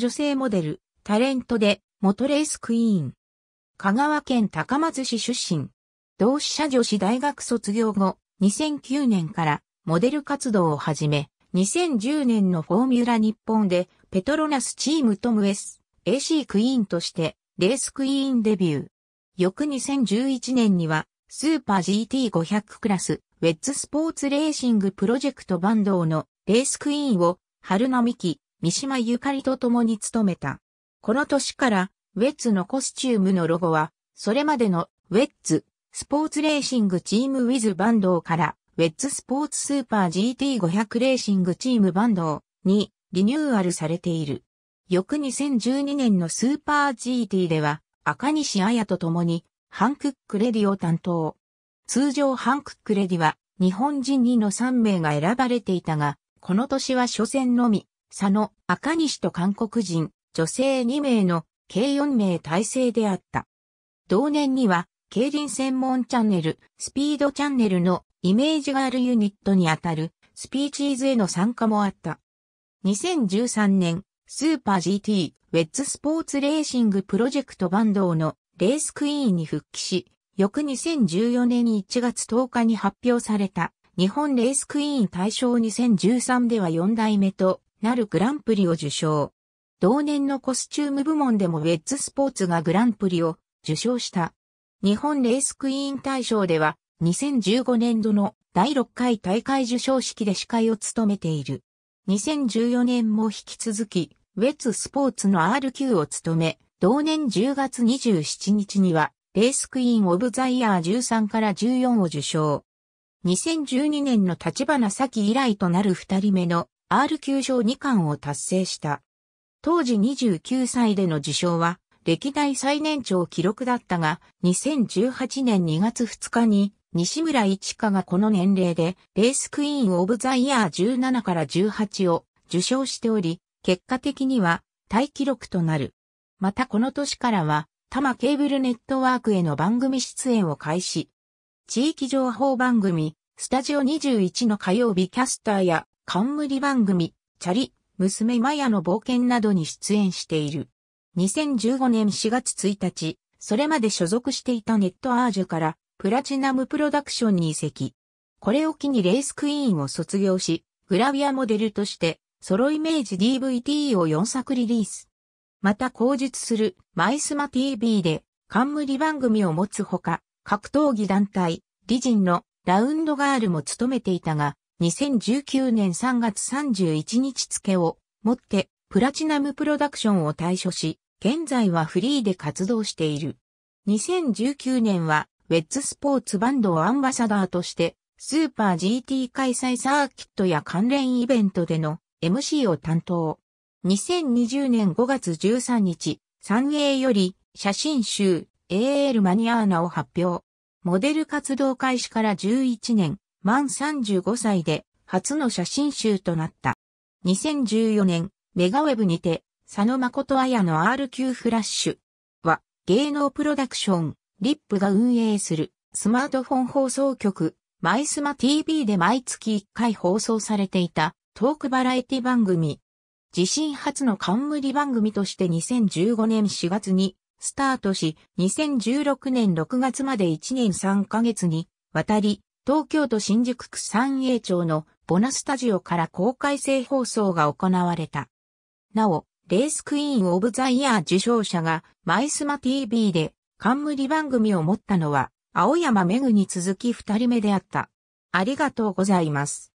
女性モデル、タレントで、元レースクイーン。香川県高松市出身。同志社女子大学卒業後、2009年からモデル活動を始め、2010年のフォーミュラ日本でペトロナスチームトム S、AC クイーンとしてレースクイーンデビュー。翌2011年にはスーパー GT500 クラスウェッツスポーツレーシングプロジェクトバンドのレースクイーンを春並木、三島ゆかりと共に務めた。この年から、ウェッツのコスチュームのロゴは、それまでのウェッツ、スポーツレーシングチームウィズバンドから、ウェッツスポーツスーパー GT500 レーシングチームバンドにリニューアルされている。翌2012年のスーパー GT では、赤西彩と共に、ハンクックレディを担当。通常ハンクックレディは、日本人2の3名が選ばれていたが、この年は初戦のみ、佐野、赤西と韓国人、女性2名の計4名体制であった。同年には、競輪専門チャンネル、スピードチャンネルのイメージガールユニットにあたる、スピーチーズへの参加もあった。2013年、スーパー GT、ウェッツスポーツレーシングプロジェクトバンドのレースクイーンに復帰し、翌2014年1月10日に発表された日本レースクイーン大賞2013では4代目となるグランプリを受賞。同年のコスチューム部門でもウェッツスポーツがグランプリを受賞した。日本レースクイーン大賞では2015年度の第6回大会受賞式で司会を務めている。2014年も引き続き、ウェッツスポーツの RQ を務め、同年10月27日には、レースクイーンオブザイヤー13から14を受賞。2012年の立花咲以来となる2人目の R 級賞2冠を達成した。当時29歳での受賞は、歴代最年長記録だったが、2018年2月2日に、西村一花がこの年齢で、レースクイーンオブザイヤー17から18を受賞しており、結果的には、タイ記録となる。またこの年からは、多摩ケーブルネットワークへの番組出演を開始。地域情報番組、スタジオ21の火曜日キャスターや冠番組、チャリ、娘マヤの冒険などに出演している。2015年4月1日、それまで所属していたネットアージュからプラチナムプロダクションに移籍。これを機にレースクイーンを卒業し、グラビアモデルとしてソロイメージ DVD を4作リリース。また口述するマイスマ TV で冠番組を持つほか、格闘技団体、リジンのラウンドガールも務めていたが、2019年3月31日付をもってプラチナムプロダクションを退所し、現在はフリーで活動している。2019年はウェッツスポーツバンドをアンバサダーとして、スーパー GT 開催サーキットや関連イベントでの MC を担当。2020年5月13日、3映より写真集 AL マニアーナを発表。モデル活動開始から11年、満35歳で初の写真集となった。2014年、メガウェブにて、佐野誠綾の RQ フラッシュは芸能プロダクション、リップが運営するスマートフォン放送局、マイスマ TV で毎月1回放送されていたトークバラエティ番組。自身初の冠番組として2015年4月にスタートし、2016年6月まで1年3ヶ月に渡り東京都新宿区三栄町のボナスタジオから公開生放送が行われた。なお、レースクイーンオブザイヤー受賞者がマイスマ TV で冠番組を持ったのは青山めぐに続き二人目であった。ありがとうございます。